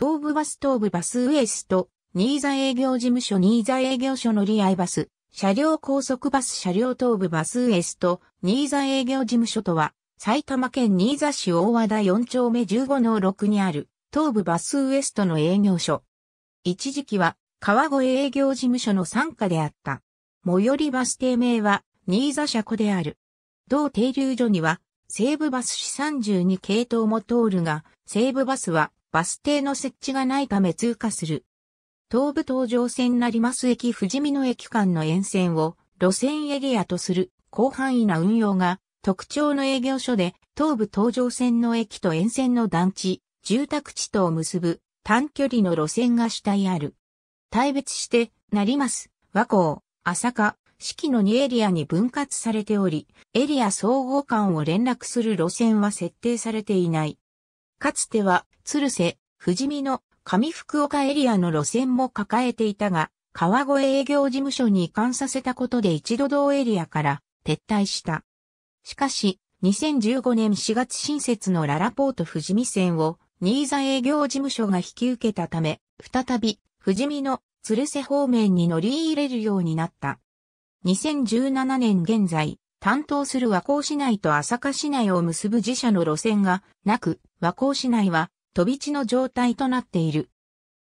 東武バス東武バスウエスト、新座営業事務所新座営業所乗り合いバス、車両高速バス車両東武バスウエスト、新座営業事務所とは、埼玉県新座市大和田4丁目15の6にある、東武バスウエストの営業所。一時期は、川越営業事務所の参加であった。最寄りバス停名は、新座車庫である。同停留所には、西武バス市32系統も通るが、西武バスはバス停の設置がないため通過する。東武東上線成増駅富士見野駅間の沿線を路線エリアとする広範囲な運用が特徴の営業所で東武東上線の駅と沿線の団地、住宅地とを結ぶ短距離の路線が主体ある。大別して、なります、和光、朝霞、四季の2エリアに分割されており、エリア総合間を連絡する路線は設定されていない。かつては鶴瀬、富士見の上福岡エリアの路線も抱えていたが、川越営業事務所に移管させたことで一度同エリアから撤退した。しかし、2015年4月新設のララポート富士見線を新座営業事務所が引き受けたため、再び富士見の鶴瀬方面に乗り入れるようになった。2017年現在、担当する和光市内と朝霞市内を結ぶ自社の路線がなく、和光市内は飛び地の状態となっている。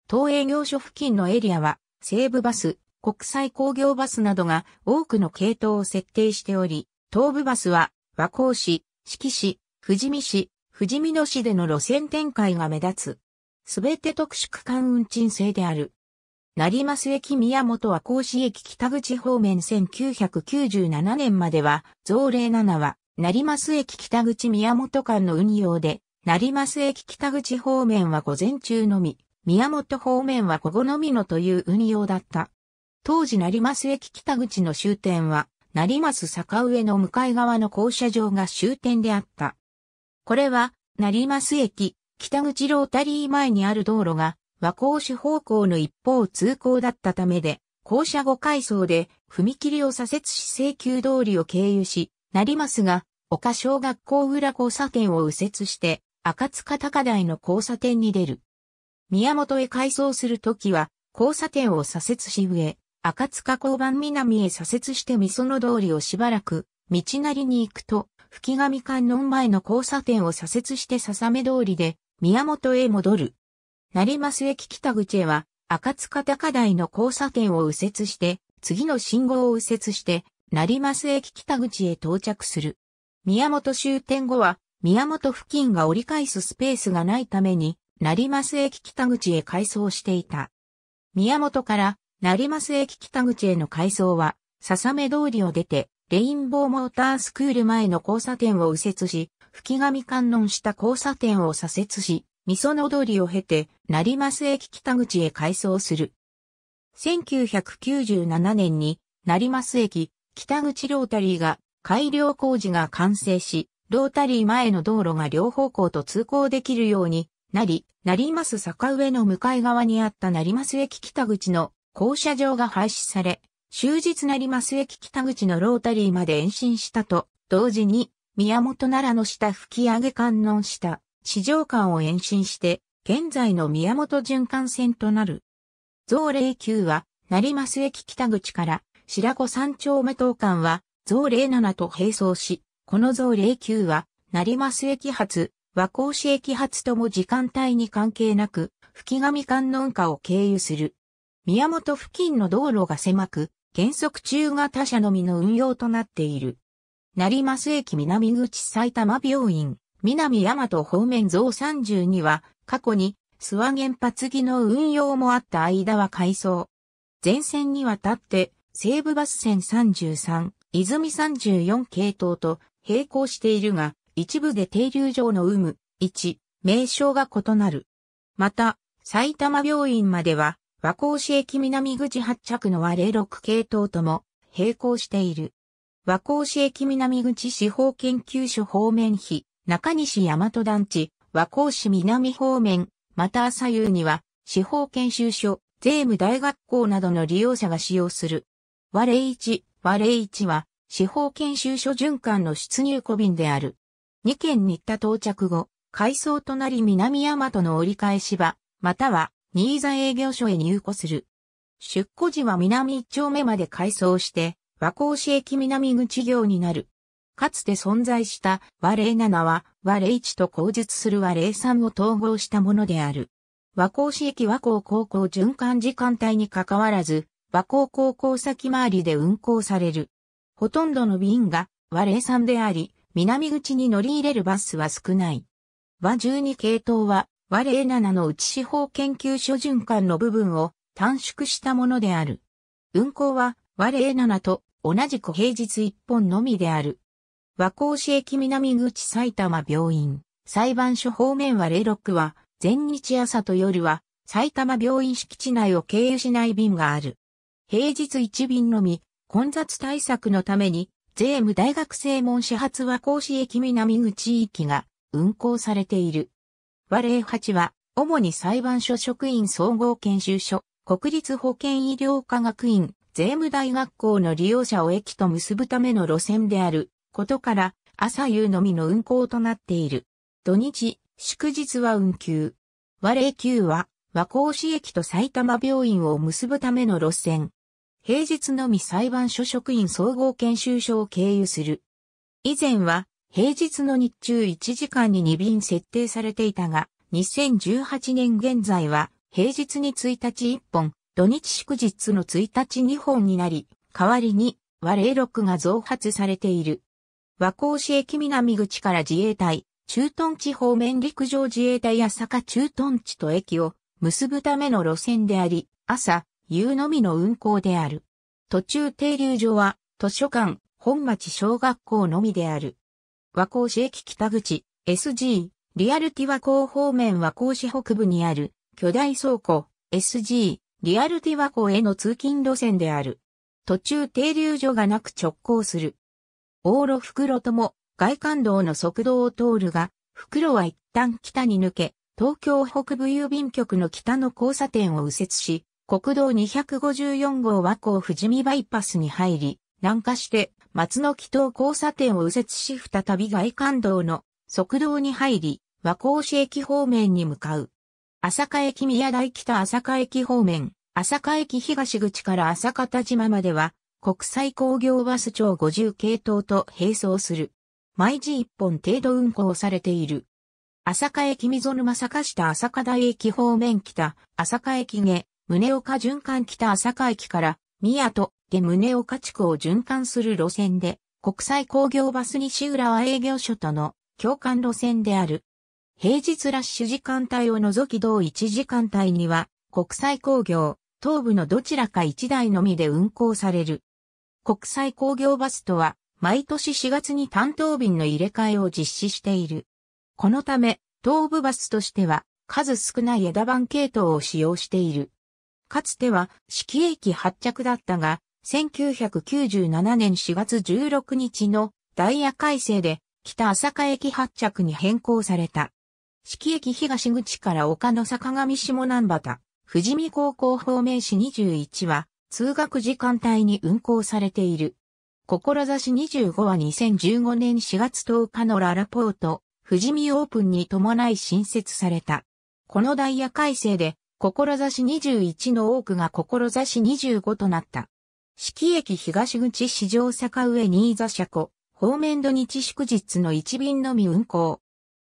東営業所付近のエリアは、西部バス、国際工業バスなどが多くの系統を設定しており、東部バスは和光市、四季市、富士見市、富士見野市での路線展開が目立つ。すべて特殊区間運賃制である。成増駅宮本和光市駅北口方面1997年までは、増例7は、成増駅北口宮本間の運用で、成増駅北口方面は午前中のみ、宮本方面は午後のみのという運用だった。当時成増駅北口の終点は、成増坂上の向かい側の降車場が終点であった。これは、成増駅北口ロータリー前にある道路が、和光市方向の一方通行だったためで、校車後階層で、踏切を左折し請求通りを経由し、成増が、丘小学校裏交差点を右折して、赤塚高台の交差点に出る。宮本へ回送するときは、交差点を左折し上、赤塚交番南へ左折して味噌の通りをしばらく、道なりに行くと、吹上観音前の交差点を左折して笹目通りで、宮本へ戻る。成増駅北口へは、赤塚高台の交差点を右折して、次の信号を右折して、成増駅北口へ到着する。宮本終点後は、宮本付近が折り返すスペースがないために、成増駅北口へ改装していた。宮本から成増駅北口への改装は、笹目通りを出て、レインボーモータースクール前の交差点を右折し、吹上観音した交差点を左折し、味噌の通りを経て、成増駅北口へ改装する。1997年に、成増駅北口ロータリーが改良工事が完成し、ロータリー前の道路が両方向と通行できるようになり、成増坂上の向かい側にあった成増駅北口の降車場が廃止され、終日成増駅北口のロータリーまで延伸したと、同時に、宮本奈良の下吹上げ観音下、市場間を延伸して、現在の宮本循環線となる。増霊9は、成増駅北口から、白子山丁目東間は、増霊7と並走し、この像霊柩は、成増駅発、和光市駅発とも時間帯に関係なく、吹上観音下を経由する。宮本付近の道路が狭く、原則中型車のみの運用となっている。成増駅南口埼玉病院、南大和方面像32は、過去に、諏訪原発技の運用もあった間は改装。前線にわたって、西武バス線33、泉34系統と並行しているが、一部で停留場の有無、1、名称が異なる。また、埼玉病院までは、和光市駅南口発着の和06系統とも並行している。和光市駅南口司法研究所方面比、中西大和団地、和光市南方面、また左右には、司法研修所、税務大学校などの利用者が使用する。和01、和01は、司法研修所循環の出入小便である。2行新田到着後、改装となり南大和の折り返し場、または新座営業所へ入庫する。出庫時は南一丁目まで改装して、和光市駅南口行になる。かつて存在した和零7は和零1と口述する和零3を統合したものである。和光市駅和光高校循環時間帯に関わらず、和光高校先回りで運行される。ほとんどの便が和零3であり、南口に乗り入れるバスは少ない。和12系統は和零7の内司法研究所循環の部分を短縮したものである。運行は和零7と同じく平日1本のみである。和光市駅南口埼玉病院、裁判所方面は06は、全日朝と夜は、埼玉病院敷地内を経由しない便がある。平日1便のみ、混雑対策のために、税務大学正門始発和光市駅南口駅が運行されている。和令8は、主に裁判所職員総合研修所、国立保健医療科学院、税務大学校の利用者を駅と結ぶための路線であることから、朝夕のみの運行となっている。土日、祝日は運休。和令9は、和光市駅と埼玉病院を結ぶための路線。平日のみ裁判所職員総合研修所を経由する。以前は、平日の日中1時間に2便設定されていたが、2018年現在は、平日に1日1本、土日祝日の1日2本になり、代わりに和霊6が増発されている。和光市駅南口から自衛隊、駐屯地方面陸上自衛隊朝霞駐屯地と駅を結ぶための路線であり、朝夕うのみの運行である。途中停留所は、図書館、本町小学校のみである。和光市駅北口、SG、リアルティ和光方面和光市北部にある、巨大倉庫、SG、リアルティ和光への通勤路線である。途中停留所がなく直行する。往路袋とも、外環道の側道を通るが、袋は一旦北に抜け、東京北部郵便局の北の交差点を右折し、国道254号和光富士見バイパスに入り、南下して松の木島交差点を右折し再び外環道の側道に入り、和光市駅方面に向かう。朝霞駅宮台北朝霞駅方面、朝霞駅東口から朝方島までは、国際工業バス庁50系統と並走する。毎時1本程度運行されている。朝霞駅溝沼坂下朝霞台駅方面北、朝霞駅下、宗岡循環北朝霞駅から、宮戸、で宗岡地区を循環する路線で、国際工業バス西浦和営業所との共感路線である。平日ラッシュ時間帯を除き同1時間帯には、国際工業、東部のどちらか1台のみで運行される。国際工業バスとは、毎年4月に担当便の入れ替えを実施している。このため、東部バスとしては、数少ない枝番系統を使用している。かつては四季駅発着だったが、1997年4月16日のダイヤ改正で北朝霞駅発着に変更された。四季駅東口から丘の坂上下南畑、富士見高校方面市21は通学時間帯に運行されている。志25は2015年4月10日のララポート、富士見オープンに伴い新設された。このダイヤ改正で志21の多くが志25となった。四季駅東口市場坂上新座車庫、方面土日祝日の一便のみ運行。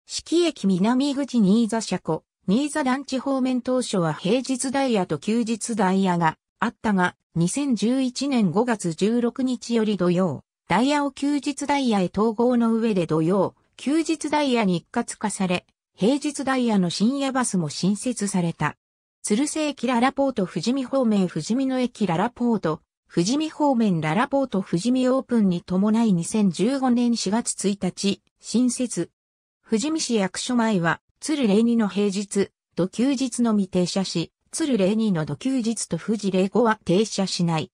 四季駅南口新座車庫、新座団地方面当初は平日ダイヤと休日ダイヤがあったが、2011年5月16日より土曜、ダイヤを休日ダイヤへ統合の上で土曜、休日ダイヤに一括化され、平日ダイヤの深夜バスも新設された。鶴瀬駅ララポート富士見方面富士見の駅ララポート、富士見方面ララポート富士見オープンに伴い2015年4月1日、新設。富士見市役所前は、鶴零二の平日、土休日のみ停車し、鶴零二の土休日と富士零五は停車しない。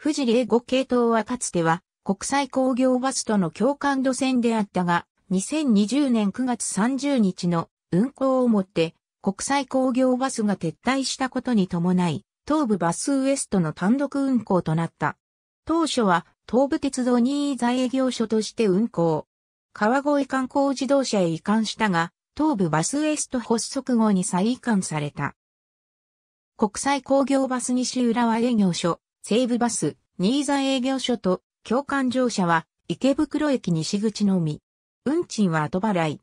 富士零五系統はかつては、国際工業バスとの共感路線であったが、2020年9月30日の運行をもって、国際工業バスが撤退したことに伴い、東武バスウエストの単独運行となった。当初は東武鉄道任意在営業所として運行。川越観光自動車へ移管したが、東武バスウエスト発足後に再移管された。国際工業バス西浦和営業所、西武バス、新座営業所と、共感乗車は池袋駅西口のみ。運賃は後払い。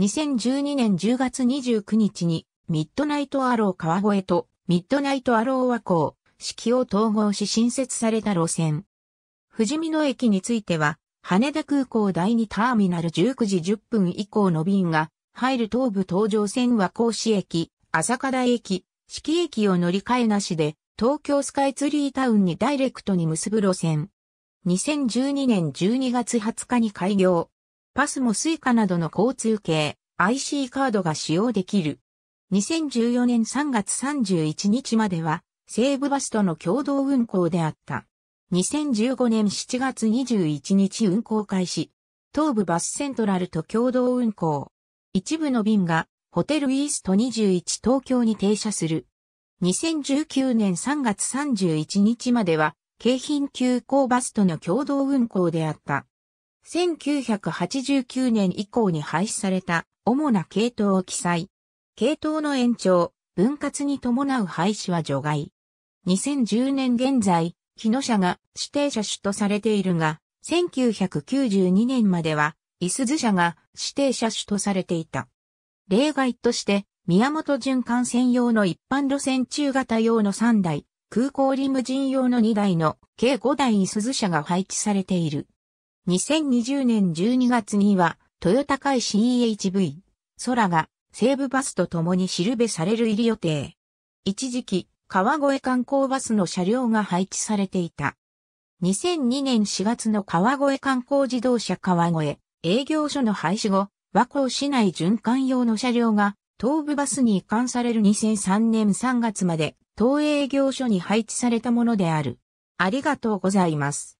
2012年10月29日に、ミッドナイトアロー川越と、ミッドナイトアロー和光、四季を統合し新設された路線。富士見野駅については、羽田空港第2ターミナル19時10分以降の便が、入る東武東上線和光市駅、朝倉駅、四季駅を乗り換えなしで、東京スカイツリータウンにダイレクトに結ぶ路線。2012年12月20日に開業、パスもスイカなどの交通系 IC カードが使用できる。2014年3月31日までは西武バスとの共同運行であった。2015年7月21日運行開始。東武バスセントラルと共同運行。一部の便がホテルイースト21東京に停車する。2019年3月31日までは京浜急行バスとの共同運行であった。1989年以降に廃止された主な系統を記載。系統の延長、分割に伴う廃止は除外。2010年現在、木野社が指定車種とされているが、1992年までは、伊豆社が指定車種とされていた。例外として、宮本巡艦専用の一般路線中型用の3台、空港リムジン用の2台の計5台伊豆車が配置されている。2020年12月には、豊高い CHV、空が、西武バスと共にしるべされる入り予定。一時期、川越観光バスの車両が配置されていた。2002年4月の川越観光自動車川越営業所の廃止後、和光市内循環用の車両が東部バスに移管される2003年3月まで東営業所に配置されたものである。ありがとうございます。